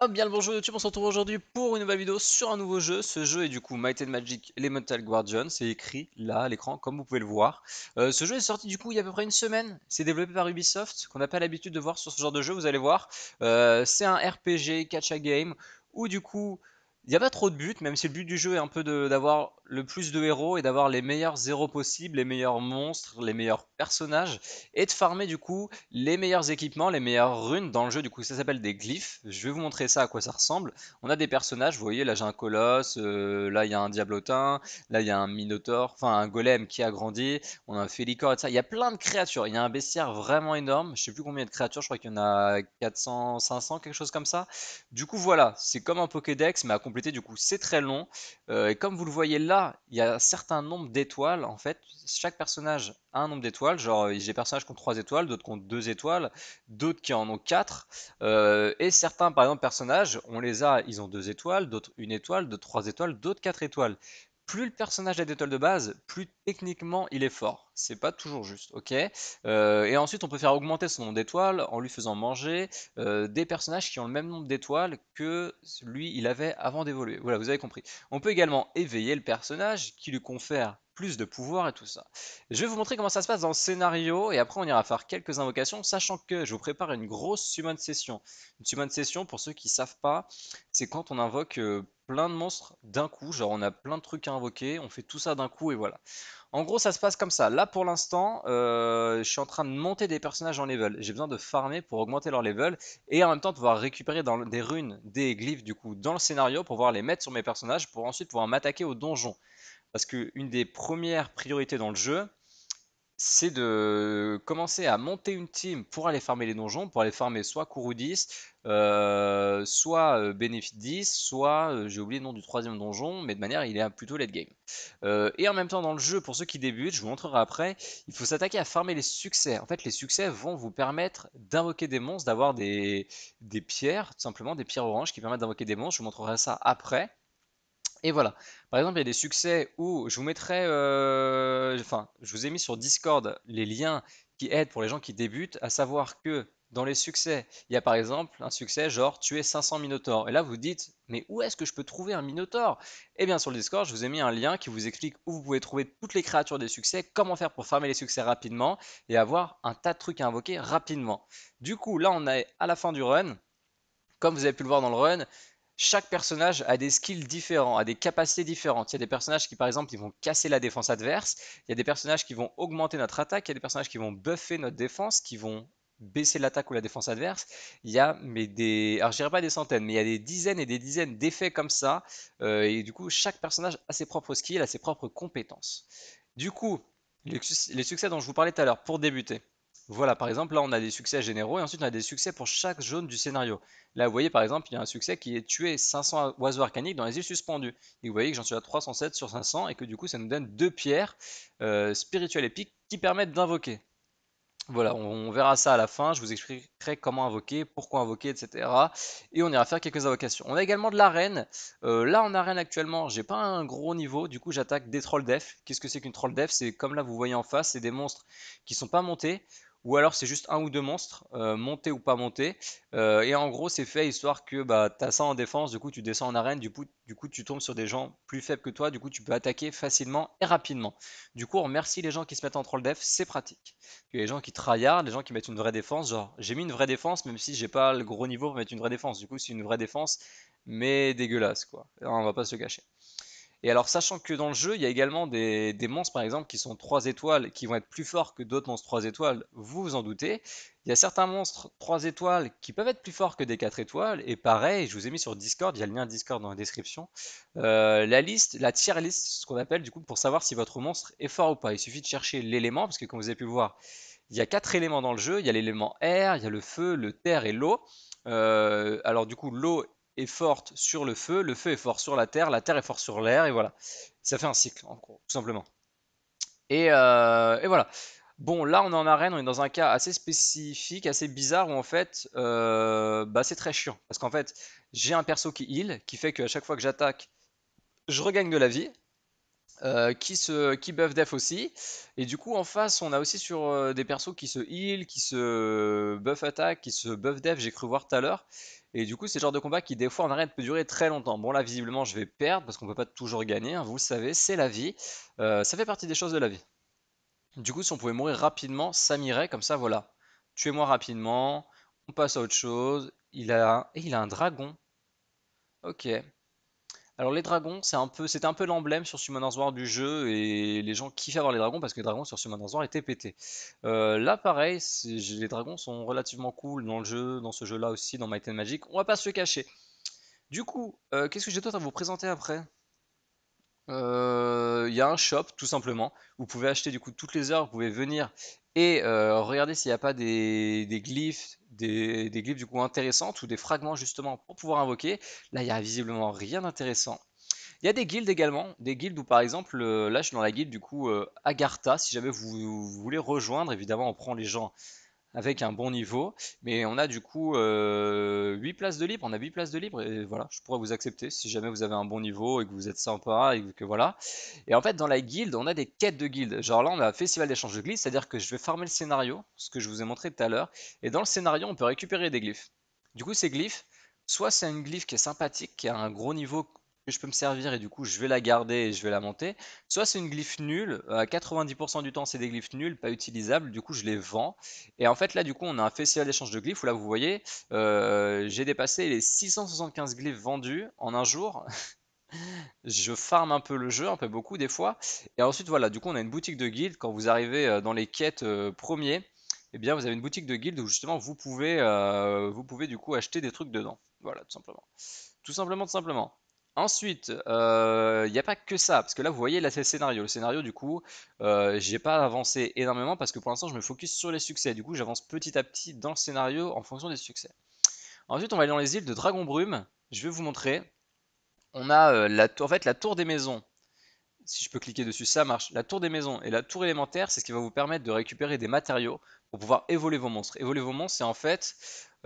Oh bien le bonjour YouTube, on se retrouve aujourd'hui pour une nouvelle vidéo sur un nouveau jeu. Ce jeu est du coup Might and Magic Elemental Guardian, c'est écrit là à l'écran comme vous pouvez le voir. Euh, ce jeu est sorti du coup il y a à peu près une semaine, c'est développé par Ubisoft, qu'on n'a pas l'habitude de voir sur ce genre de jeu, vous allez voir. Euh, c'est un RPG, catch a game, où du coup il n'y a pas trop de buts, même si le but du jeu est un peu d'avoir le plus de héros et d'avoir les meilleurs héros possibles, les meilleurs monstres, les meilleurs personnages et de farmer du coup les meilleurs équipements, les meilleures runes dans le jeu. Du coup, ça s'appelle des glyphes. Je vais vous montrer ça à quoi ça ressemble. On a des personnages, vous voyez, là j'ai un colosse, euh, là il y a un diablotin, là il y a un minotaure, enfin un golem qui a grandi, on a un félicor et ça. Il y a plein de créatures, il y a un bestiaire vraiment énorme. Je sais plus combien de créatures, je crois qu'il y en a 400, 500, quelque chose comme ça. Du coup, voilà, c'est comme un Pokédex mais à compléter. Du coup, c'est très long euh, et comme vous le voyez là, il y a un certain nombre d'étoiles en fait. Chaque personnage a un nombre d'étoiles. Genre, euh, j'ai des personnages qui ont 3 étoiles, d'autres qui ont 2 étoiles, d'autres qui en ont 4. Euh, et certains, par exemple, personnages, on les a, ils ont 2 étoiles, d'autres 1 étoile, d'autres 3 étoiles, d'autres 4 étoiles plus le personnage a d'étoiles de base, plus techniquement il est fort. C'est pas toujours juste, ok euh, Et ensuite, on peut faire augmenter son nombre d'étoiles en lui faisant manger euh, des personnages qui ont le même nombre d'étoiles que lui, il avait avant d'évoluer. Voilà, vous avez compris. On peut également éveiller le personnage qui lui confère plus de pouvoir et tout ça. Je vais vous montrer comment ça se passe dans le scénario et après on ira faire quelques invocations, sachant que je vous prépare une grosse summon session. Une summon session, pour ceux qui savent pas, c'est quand on invoque euh, plein de monstres d'un coup, genre on a plein de trucs à invoquer, on fait tout ça d'un coup et voilà. En gros, ça se passe comme ça. Là, pour l'instant, euh, je suis en train de monter des personnages en level. J'ai besoin de farmer pour augmenter leur level et en même temps de pouvoir récupérer dans des runes, des glyphes du coup dans le scénario pour pouvoir les mettre sur mes personnages pour ensuite pouvoir m'attaquer au donjon. Parce qu'une des premières priorités dans le jeu, c'est de commencer à monter une team pour aller farmer les donjons, pour aller farmer soit Kourou 10, euh, soit euh, Benefit 10, soit euh, j'ai oublié le nom du troisième donjon, mais de manière il est plutôt late game. et en même temps dans le jeu, pour ceux qui débutent, je vous montrerai après, il faut s'attaquer à farmer les succès. En fait les succès vont vous permettre d'invoquer des monstres, d'avoir des, des pierres, tout simplement des pierres oranges qui permettent d'invoquer des monstres, je vous montrerai ça après. Et voilà. Par exemple, il y a des succès où je vous mettrai, euh, enfin, je vous ai mis sur Discord les liens qui aident pour les gens qui débutent, à savoir que dans les succès, il y a par exemple un succès genre tuer 500 minotaures. Et là, vous dites, mais où est-ce que je peux trouver un minotaure Eh bien, sur le Discord, je vous ai mis un lien qui vous explique où vous pouvez trouver toutes les créatures des succès, comment faire pour farmer les succès rapidement et avoir un tas de trucs à invoquer rapidement. Du coup, là, on est à la fin du run. Comme vous avez pu le voir dans le run, chaque personnage a des skills différents, a des capacités différentes. Il y a des personnages qui, par exemple, vont casser la défense adverse. Il y a des personnages qui vont augmenter notre attaque. Il y a des personnages qui vont buffer notre défense, qui vont baisser l'attaque ou la défense adverse. Il y a mais des, alors je pas des centaines, mais il y a des dizaines et des dizaines d'effets comme ça. Euh, et du coup, chaque personnage a ses propres skills, a ses propres compétences. Du coup, les, les succès dont je vous parlais tout à l'heure pour débuter. Voilà, par exemple, là, on a des succès généraux et ensuite on a des succès pour chaque zone du scénario. Là, vous voyez, par exemple, il y a un succès qui est tuer 500 oiseaux arcaniques dans les îles suspendues. Et vous voyez que j'en suis à 307 sur 500 et que du coup, ça nous donne deux pierres euh, spirituelles épiques qui permettent d'invoquer. Voilà, on, verra ça à la fin. Je vous expliquerai comment invoquer, pourquoi invoquer, etc. Et on ira faire quelques invocations. On a également de l'arène. Euh, là, en arène actuellement, j'ai pas un gros niveau. Du coup, j'attaque des trolls def. Qu'est-ce que c'est qu'une troll def C'est comme là, vous voyez en face, c'est des monstres qui sont pas montés ou alors c'est juste un ou deux monstres, euh, montés ou pas montés. Euh, et en gros, c'est fait histoire que bah, tu as ça en défense, du coup tu descends en arène, du coup, du coup tu tombes sur des gens plus faibles que toi, du coup tu peux attaquer facilement et rapidement. Du coup, on remercie les gens qui se mettent en troll def, c'est pratique. Il y a les gens qui tryhard, les gens qui mettent une vraie défense, genre j'ai mis une vraie défense même si j'ai pas le gros niveau pour mettre une vraie défense. Du coup, c'est une vraie défense, mais dégueulasse quoi. on va pas se cacher. Et alors, sachant que dans le jeu, il y a également des, monstres, par exemple, qui sont 3 étoiles, qui vont être plus forts que d'autres monstres 3 étoiles, vous vous en doutez. Il y a certains monstres 3 étoiles qui peuvent être plus forts que des 4 étoiles. Et pareil, je vous ai mis sur Discord, il y a le lien Discord dans la description, euh, la liste, la tier list, ce qu'on appelle du coup, pour savoir si votre monstre est fort ou pas. Il suffit de chercher l'élément, parce que comme vous avez pu voir, il y a 4 éléments dans le jeu. Il y a l'élément air, il y a le feu, le terre et l'eau. Euh, alors du coup, l'eau est forte sur le feu, le feu est fort sur la terre, la terre est fort sur l'air, et voilà. Ça fait un cycle, en gros, tout simplement. Euh, et, voilà. Bon, là, on est en arène, on est dans un cas assez spécifique, assez bizarre, où en fait, euh, bah, c'est très chiant. Parce qu'en fait, j'ai un perso qui heal, qui fait qu'à chaque fois que j'attaque, je regagne de la vie, euh, qui se qui buff def aussi. Et du coup, en face, on a aussi sur euh, des persos qui se heal, qui se buff attaque, qui se buff def, j'ai cru voir tout à l'heure. Et du coup, c'est le genre de combat qui, des fois, en arrête peut durer très longtemps. Bon, là, visiblement, je vais perdre parce qu'on peut pas toujours gagner, hein, vous savez, c'est la vie. Euh, ça fait partie des choses de la vie. Du coup, si on pouvait mourir rapidement, ça m'irait, comme ça, voilà. Tuez-moi rapidement, on passe à autre chose. Il a, il a un dragon. Ok. Alors les dragons, c'est un peu, c'était un peu l'emblème sur Summoner's War du jeu et les gens kiffaient avoir les dragons parce que les dragons sur Summoner's War étaient pétés. Euh, là pareil, les dragons sont relativement cool dans le jeu, dans ce jeu-là aussi, dans Might Magic. On va pas se le cacher. Du coup, euh, qu'est-ce que j'ai d'autre à vous présenter après euh, il y a un shop, tout simplement. Vous pouvez acheter du coup toutes les heures, vous pouvez venir et euh, regarder s'il n'y a pas des, glyphes, des, glyphes du coup intéressantes ou des fragments justement pour pouvoir invoquer. Là, il n'y a visiblement rien d'intéressant. Il y a des guildes également, des guildes où par exemple, euh, là je suis dans la guilde du coup Agartha, si jamais vous voulez rejoindre, évidemment on prend les gens avec un bon niveau. Mais on a du coup euh, huit 8 places de libre. On a huit places de libre et voilà, je pourrais vous accepter si jamais vous avez un bon niveau et que vous êtes sympa et que voilà. Et en fait, dans la guilde, on a des quêtes de guilde. Genre là, on a Festival d'échange de glyphes, c'est-à-dire que je vais former le scénario, ce que je vous ai montré tout à l'heure. Et dans le scénario, on peut récupérer des glyphes. Du coup, ces glyphes, soit c'est une glyphe qui est sympathique, qui a un gros niveau je peux me servir et du coup je vais la garder et je vais la monter. Soit c'est une glyphe nulle, à euh, 90% du temps c'est des glyphes nuls, pas utilisables, du coup je les vends. Et en fait là du coup on a un festival d'échange de glyphes où là vous voyez, euh, j'ai dépassé les 675 glyphes vendus en un jour. je farme un peu le jeu, un peu beaucoup des fois. Et ensuite voilà, du coup on a une boutique de guild, quand vous arrivez euh, dans les quêtes premiers, eh bien vous avez une boutique de guild où justement vous pouvez, vous pouvez du coup acheter des trucs dedans. Voilà, tout simplement. Tout simplement, tout simplement. Ensuite, il euh, n'y a pas que ça, parce que là vous voyez là le scénario. Le scénario du coup, euh, j'ai pas avancé énormément parce que pour l'instant je me focus sur les succès. Du coup j'avance petit à petit dans le scénario en fonction des succès. Ensuite on va aller dans les îles de Dragon Brume. Je vais vous montrer. On a euh, la en fait la tour des maisons. Si je peux cliquer dessus, ça marche. La tour des maisons et la tour élémentaire, c'est ce qui va vous permettre de récupérer des matériaux pour pouvoir évoluer vos monstres. Évoluer vos monstres, c'est en fait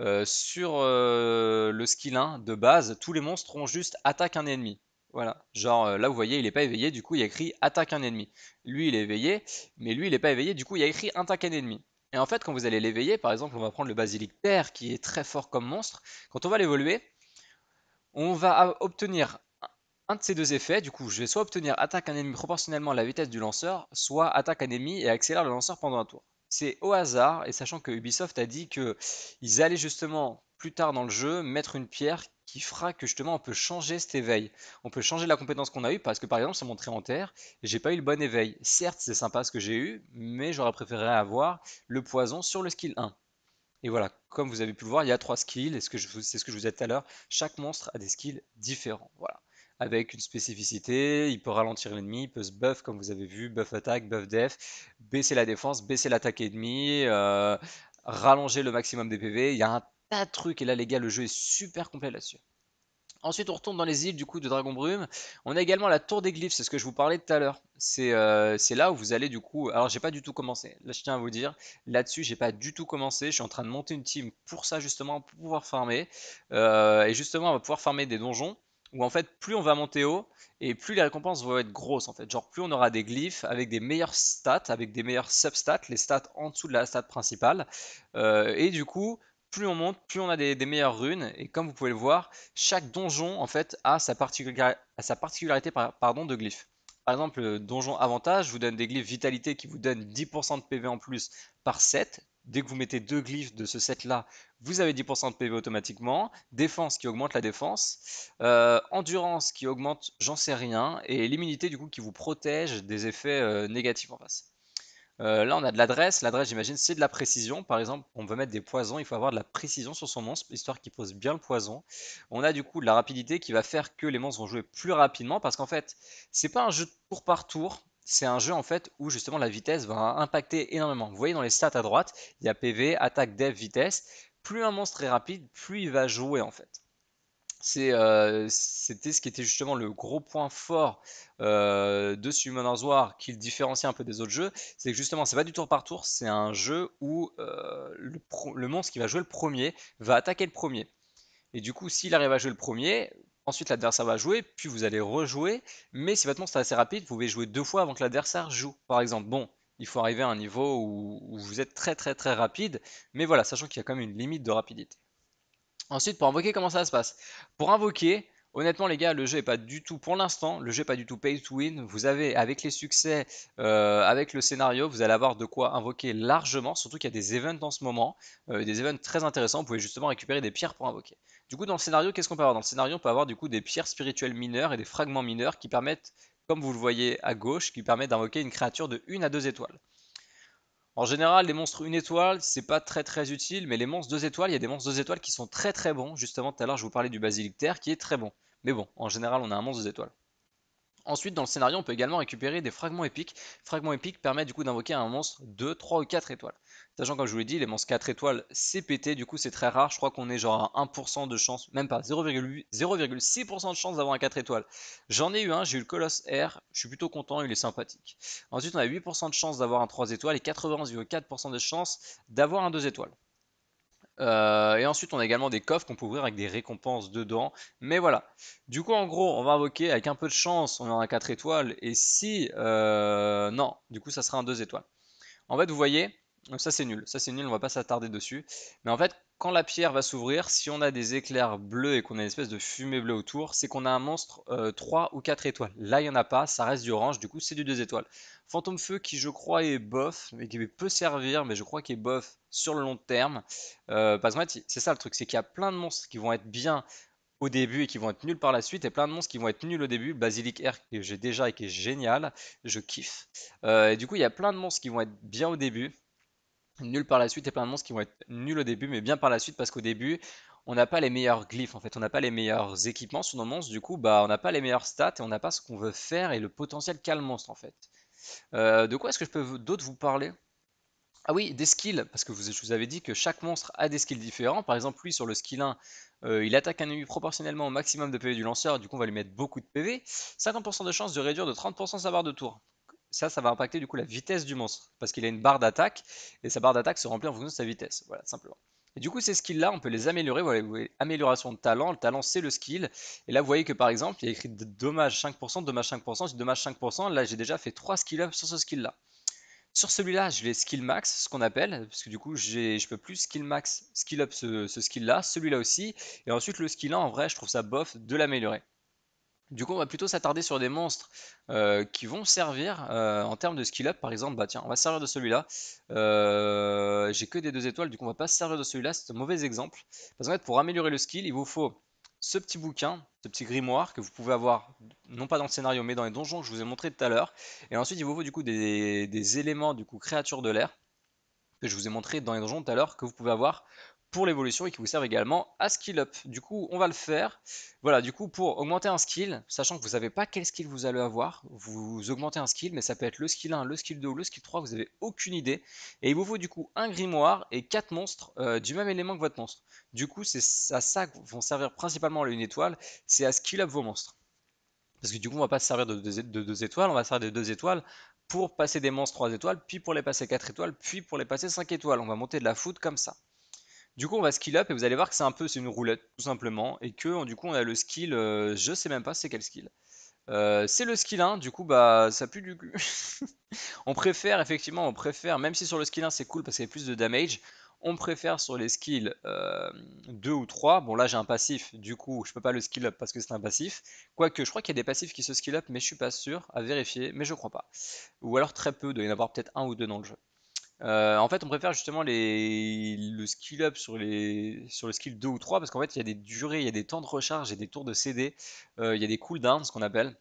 euh, sur euh, le skill 1 de base, tous les monstres ont juste attaque un ennemi. Voilà, genre euh, là vous voyez il n'est pas éveillé, du coup il a écrit attaque un ennemi. Lui il est éveillé, mais lui il n'est pas éveillé, du coup il y a écrit attaque un ennemi. Et en fait quand vous allez l'éveiller, par exemple on va prendre le basilic terre qui est très fort comme monstre, quand on va l'évoluer, on va obtenir un de ces deux effets, du coup je vais soit obtenir attaque un ennemi proportionnellement à la vitesse du lanceur, soit attaque un ennemi et accélère le lanceur pendant un tour c'est au hasard, et sachant que Ubisoft a dit que allaient justement plus tard dans le jeu mettre une pierre qui fera que justement on peut changer cet éveil. On peut changer la compétence qu'on a eue parce que par exemple ça montrait en terre j'ai pas eu le bon éveil. Certes c'est sympa ce que j'ai eu, mais j'aurais préféré avoir le poison sur le skill 1. Et voilà, comme vous avez pu le voir, il y a trois skills, et c'est ce que je vous ai dit tout à l'heure, chaque monstre a des skills différents. Voilà avec une spécificité, il peut ralentir l'ennemi, il peut se buff comme vous avez vu, buff attaque, buff def, baisser la défense, baisser l'attaque ennemie, euh, rallonger le maximum des PV, il y a un tas de trucs et là les gars le jeu est super complet là-dessus. Ensuite, on retourne dans les îles du coup de Dragon Brume. On a également la tour des glyphes, c'est ce que je vous parlais tout à l'heure. C'est euh, là où vous allez du coup. Alors, j'ai pas du tout commencé. Là, je tiens à vous dire, là-dessus, j'ai pas du tout commencé. Je suis en train de monter une team pour ça justement, pour pouvoir farmer. Euh, et justement, on va pouvoir farmer des donjons où en fait plus on va monter haut et plus les récompenses vont être grosses en fait. Genre plus on aura des glyphes avec des meilleures stats, avec des meilleurs substats, les stats en dessous de la stat principale. Euh, et du coup, plus on monte, plus on a des, meilleures runes. Et comme vous pouvez le voir, chaque donjon en fait a sa, particularité pardon, de glyphes. Par exemple, donjon avantage vous donne des glyphes vitalité qui vous donne 10% de PV en plus par 7, dès que vous mettez deux glyphes de ce set-là, vous avez 10% de PV automatiquement. Défense qui augmente la défense. Euh, endurance qui augmente, j'en sais rien. Et l'immunité, du coup, qui vous protège des effets euh, négatifs en face. Euh, là, on a de l'adresse. L'adresse, j'imagine, c'est de la précision. Par exemple, on veut mettre des poisons. Il faut avoir de la précision sur son monstre, histoire qu'il pose bien le poison. On a du coup de la rapidité qui va faire que les monstres vont jouer plus rapidement. Parce qu'en fait, c'est pas un jeu de tour par tour c'est un jeu en fait où justement la vitesse va impacter énormément. Vous voyez dans les stats à droite, il y a PV, attaque, dev, vitesse. Plus un monstre est rapide, plus il va jouer en fait. Euh, c'était ce qui était justement le gros point fort euh, de Summoner's War qui le différenciait un peu des autres jeux. C'est que justement, c'est pas du tour par tour, c'est un jeu où euh, le monstre qui va jouer le premier va attaquer le premier. Et du coup, s'il arrive à jouer le premier, Ensuite, l'adversaire va jouer, puis vous allez rejouer. Mais si votre monstre est assez rapide, vous pouvez jouer deux fois avant que l'adversaire joue. Par exemple, bon, il faut arriver à un niveau où vous êtes très très très rapide. Mais voilà, sachant qu'il y a quand même une limite de rapidité. Ensuite, pour invoquer, comment ça se passe Pour invoquer, Honnêtement, les gars, le jeu est pas du tout, pour l'instant, le jeu n'est pas du tout pay to win. Vous avez, avec les succès, euh, avec le scénario, vous allez avoir de quoi invoquer largement. Surtout qu'il y a des events en ce moment, euh, des events très intéressants. Vous pouvez justement récupérer des pierres pour invoquer. Du coup, dans le scénario, qu'est-ce qu'on peut avoir Dans le scénario, on peut avoir du coup des pierres spirituelles mineures et des fragments mineurs qui permettent, comme vous le voyez à gauche, qui permettent d'invoquer une créature de 1 à 2 étoiles. En général, les monstres une étoile, c'est pas très très utile, mais les monstres deux étoiles, il y a des monstres deux étoiles qui sont très très bons. Justement, tout à l'heure, je vous parlais du basilic terre qui est très bon. Mais bon, en général, on a un monstre deux étoiles. Ensuite, dans le scénario, on peut également récupérer des fragments épiques. Fragments épiques permettent du coup d'invoquer un monstre de 3 ou 4 étoiles. Sachant, comme je vous l'ai dit, les monstres 4 étoiles, c'est pété, du coup c'est très rare. Je crois qu'on est genre à 1% de chance, même pas 0,6% de chance d'avoir un 4 étoiles. J'en ai eu un, j'ai eu le Colosse R, je suis plutôt content, il est sympathique. Ensuite, on a 8% de chance d'avoir un 3 étoiles et 91,4% de chance d'avoir un 2 étoiles. Euh, et ensuite, on a également des coffres qu'on peut ouvrir avec des récompenses dedans. Mais voilà. Du coup, en gros, on va invoquer avec un peu de chance, on en a 4 étoiles. Et si... Euh, non, du coup, ça sera un 2 étoiles. En fait, vous voyez, ça c'est nul. Ça c'est nul, on va pas s'attarder dessus. Mais en fait, quand la pierre va s'ouvrir, si on a des éclairs bleus et qu'on a une espèce de fumée bleue autour, c'est qu'on a un monstre 3 euh, ou 4 étoiles. Là, il n'y en a pas, ça reste du orange, du coup, c'est du 2 étoiles. Fantôme Feu qui, je crois, est bof, mais qui peut servir, mais je crois qu'il est bof sur le long terme. Euh, parce que c'est ça le truc, c'est qu'il y a plein de monstres qui vont être bien au début et qui vont être nuls par la suite, et plein de monstres qui vont être nuls au début. Basilic Air que j'ai déjà et qui est génial, je kiffe. Euh, et du coup, il y a plein de monstres qui vont être bien au début, Nul par la suite et plein de monstres qui vont être nuls au début, mais bien par la suite parce qu'au début, on n'a pas les meilleurs glyphes en fait, on n'a pas les meilleurs équipements sur nos monstres, du coup, bah, on n'a pas les meilleurs stats et on n'a pas ce qu'on veut faire et le potentiel qu'a le monstre en fait. Euh, de quoi est-ce que je peux d'autres vous parler Ah oui, des skills, parce que vous, je vous avais dit que chaque monstre a des skills différents. Par exemple, lui sur le skill 1, euh, il attaque un ennemi proportionnellement au maximum de PV du lanceur, du coup on va lui mettre beaucoup de PV. 50% de chance de réduire de 30% sa barre de tour ça, ça va impacter du coup la vitesse du monstre, parce qu'il a une barre d'attaque, et sa barre d'attaque se remplit en fonction de sa vitesse, voilà, simplement. Et du coup, ces skills-là, on peut les améliorer, voilà, vous voyez, amélioration de talent, le talent c'est le skill, et là vous voyez que par exemple, il y a écrit dommage 5%, dommage 5%, si dommage 5%, là j'ai déjà fait 3 skill-up sur ce skill-là. Sur celui-là, j'ai les skill max, ce qu'on appelle, parce que du coup, je peux plus skill max, skill up ce skill-là, celui-là aussi, et ensuite le skill-là, en vrai, je trouve ça bof de l'améliorer. Du coup, on va plutôt s'attarder sur des monstres euh, qui vont servir euh, en termes de skill up. Par exemple, bah tiens, on va servir de celui-là. Euh, j'ai que des deux étoiles, du coup, on va pas se servir de celui-là. C'est un mauvais exemple. Parce qu'en fait, pour améliorer le skill, il vous faut ce petit bouquin, ce petit grimoire que vous pouvez avoir, non pas dans le scénario, mais dans les donjons que je vous ai montré tout à l'heure. Et ensuite, il vous faut du coup des, éléments, du coup, créatures de l'air que je vous ai montré dans les donjons tout à l'heure que vous pouvez avoir pour l'évolution et qui vous servent également à skill up. Du coup, on va le faire. Voilà, du coup, pour augmenter un skill, sachant que vous ne savez pas quel skill vous allez avoir, vous augmentez un skill, mais ça peut être le skill 1, le skill 2 ou le skill 3, vous n'avez aucune idée. Et il vous faut du coup un grimoire et 4 monstres euh, du même élément que votre monstre. Du coup, c'est à ça que vont servir principalement les une étoile, c'est à skill up vos monstres. Parce que du coup, on ne va pas se servir de deux, étoiles, on va se servir de deux étoiles pour passer des monstres 3 étoiles, puis pour les passer 4 étoiles, puis pour les passer 5 étoiles. On va monter de la foudre comme ça. Du coup, on va skill up et vous allez voir que c'est un peu, c'est une roulette tout simplement. Et que du coup, on a le skill, euh, je sais même pas c'est quel skill. Euh, c'est le skill 1, du coup bah ça pue du cul. on préfère effectivement, on préfère, même si sur le skill 1 c'est cool parce qu'il y a plus de damage, on préfère sur les skills 2 euh, ou 3. Bon là j'ai un passif, du coup je peux pas le skill up parce que c'est un passif. Quoique je crois qu'il y a des passifs qui se skill up mais je suis pas sûr à vérifier, mais je crois pas. Ou alors très peu, il doit y en avoir peut-être un ou deux dans le jeu. Euh, en fait, on préfère justement le skill up sur, le skill 2 ou 3 parce qu'en fait, il y a des durées, il y a des temps de recharge, il y a des tours de CD, euh, il y a des cooldowns, ce qu'on appelle,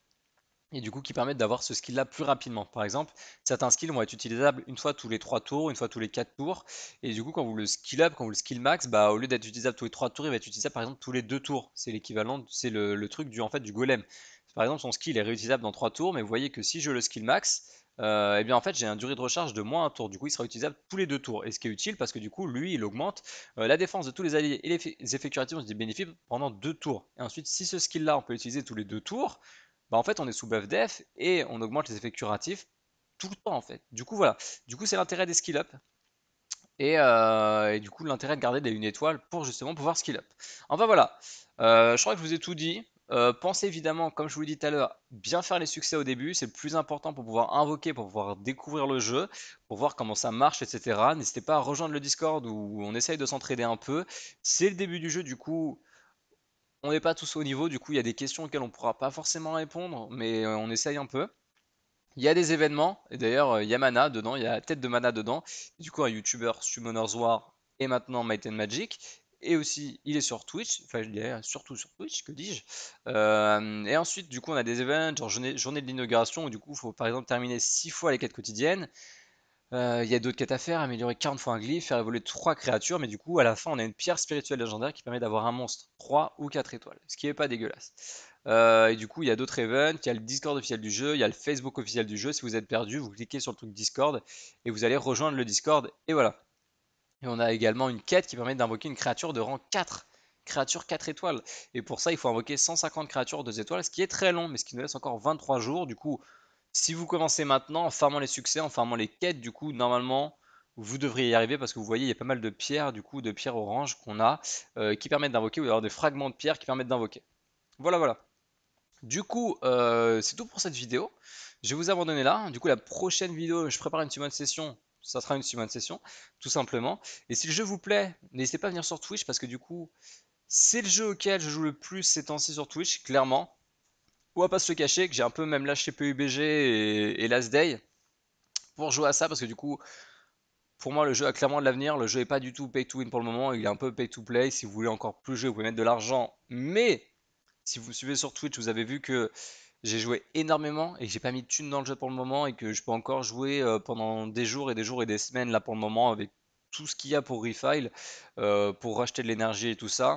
et du coup qui permettent d'avoir ce skill là plus rapidement. Par exemple, certains skills vont être utilisables une fois tous les 3 tours, une fois tous les 4 tours, et du coup, quand vous le skill up, quand vous le skill max, bah, au lieu d'être utilisable tous les 3 tours, il va être utilisable par exemple tous les 2 tours. C'est l'équivalent, c'est le, truc du, en fait, du golem. Par exemple, son skill est réutilisable dans 3 tours, mais vous voyez que si je le skill max, et euh, eh bien en fait j'ai un durée de recharge de moins un tour. Du coup il sera utilisable tous les deux tours. Et ce qui est utile parce que du coup lui il augmente euh, la défense de tous les alliés et les, effets curatifs des bénéfices pendant deux tours. Et ensuite si ce skill là on peut l'utiliser tous les deux tours, bah en fait on est sous buff def et on augmente les effets curatifs tout le temps en fait. Du coup voilà, du coup c'est l'intérêt des skill up. Euh, et, du coup l'intérêt de garder des une étoile pour justement pouvoir skill up. Enfin voilà, je crois que je vous ai tout dit. Euh, pensez évidemment, comme je vous l'ai dit tout à l'heure, bien faire les succès au début, c'est le plus important pour pouvoir invoquer, pour pouvoir découvrir le jeu, pour voir comment ça marche, etc. N'hésitez pas à rejoindre le Discord où on essaye de s'entraider un peu. C'est le début du jeu, du coup, on n'est pas tous au niveau, du coup, il y a des questions auxquelles on ne pourra pas forcément répondre, mais euh, on essaye un peu. Il y a des événements, et d'ailleurs, euh, il y a Mana dedans, il y a Tête de Mana dedans, du coup, un YouTuber Summoner's War et maintenant Might and Magic et aussi il est sur Twitch, enfin il est surtout sur Twitch, que dis-je. Euh, et ensuite, du coup, on a des événements, genre journée, de l'inauguration, où du coup, il faut par exemple terminer 6 fois les quêtes quotidiennes. Euh, il y a d'autres quêtes à faire, améliorer 40 fois un glyphe, faire évoluer 3 créatures, mais du coup, à la fin, on a une pierre spirituelle légendaire qui permet d'avoir un monstre 3 ou 4 étoiles, ce qui n'est pas dégueulasse. Euh, et du coup, il y a d'autres events, il y a le Discord officiel du jeu, il y a le Facebook officiel du jeu. Si vous êtes perdu, vous cliquez sur le truc Discord et vous allez rejoindre le Discord, et voilà. Et on a également une quête qui permet d'invoquer une créature de rang 4. Créature 4 étoiles. Et pour ça, il faut invoquer 150 créatures 2 étoiles, ce qui est très long, mais ce qui nous laisse encore 23 jours. Du coup, si vous commencez maintenant en farmant les succès, en farmant les quêtes, du coup, normalement, vous devriez y arriver parce que vous voyez, il y a pas mal de pierres, du coup, de pierres oranges qu'on a, euh, qui permettent d'invoquer, ou d'avoir des fragments de pierres qui permettent d'invoquer. Voilà, voilà. Du coup, euh, c'est tout pour cette vidéo. Je vais vous abandonner là. Du coup, la prochaine vidéo, je prépare une petite de session ça sera une de session, tout simplement. Et si le jeu vous plaît, n'hésitez pas à venir sur Twitch parce que du coup, c'est le jeu auquel je joue le plus ces temps-ci sur Twitch, clairement. On va pas se le cacher que j'ai un peu même lâché PUBG et, Last Day pour jouer à ça parce que du coup, pour moi, le jeu a clairement de l'avenir. Le jeu est pas du tout pay to win pour le moment, il est un peu pay to play. Si vous voulez encore plus jouer, vous pouvez mettre de l'argent, mais si vous suivez sur Twitch, vous avez vu que j'ai joué énormément et que j'ai pas mis de thunes dans le jeu pour le moment et que je peux encore jouer euh, pendant des jours et des jours et des semaines là pour le moment avec tout ce qu'il y a pour refile, euh, pour racheter de l'énergie et tout ça.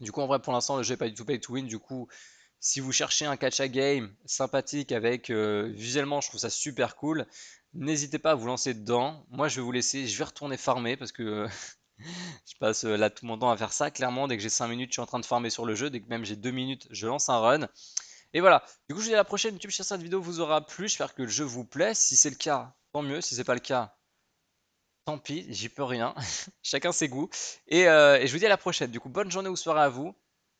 Du coup, en vrai, pour l'instant, le jeu n'est pas du tout pay to win. Du coup, si vous cherchez un catch à game sympathique avec euh, visuellement, je trouve ça super cool. N'hésitez pas à vous lancer dedans. Moi, je vais vous laisser. Je vais retourner farmer parce que je passe là tout mon temps à faire ça. Clairement, dès que j'ai 5 minutes, je suis en train de farmer sur le jeu. Dès que même j'ai 2 minutes, je lance un run. Et voilà. Du coup, je vous dis à la prochaine YouTube. J'espère que cette vidéo vous aura plu. J'espère que le jeu vous plaît. Si c'est le cas, tant mieux. Si c'est pas le cas, tant pis. J'y peux rien. Chacun ses goûts. Et, euh, et je vous dis à la prochaine. Du coup, bonne journée ou soirée à vous.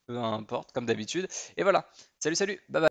Peu importe, comme d'habitude. Et voilà. Salut, salut. Bye bye.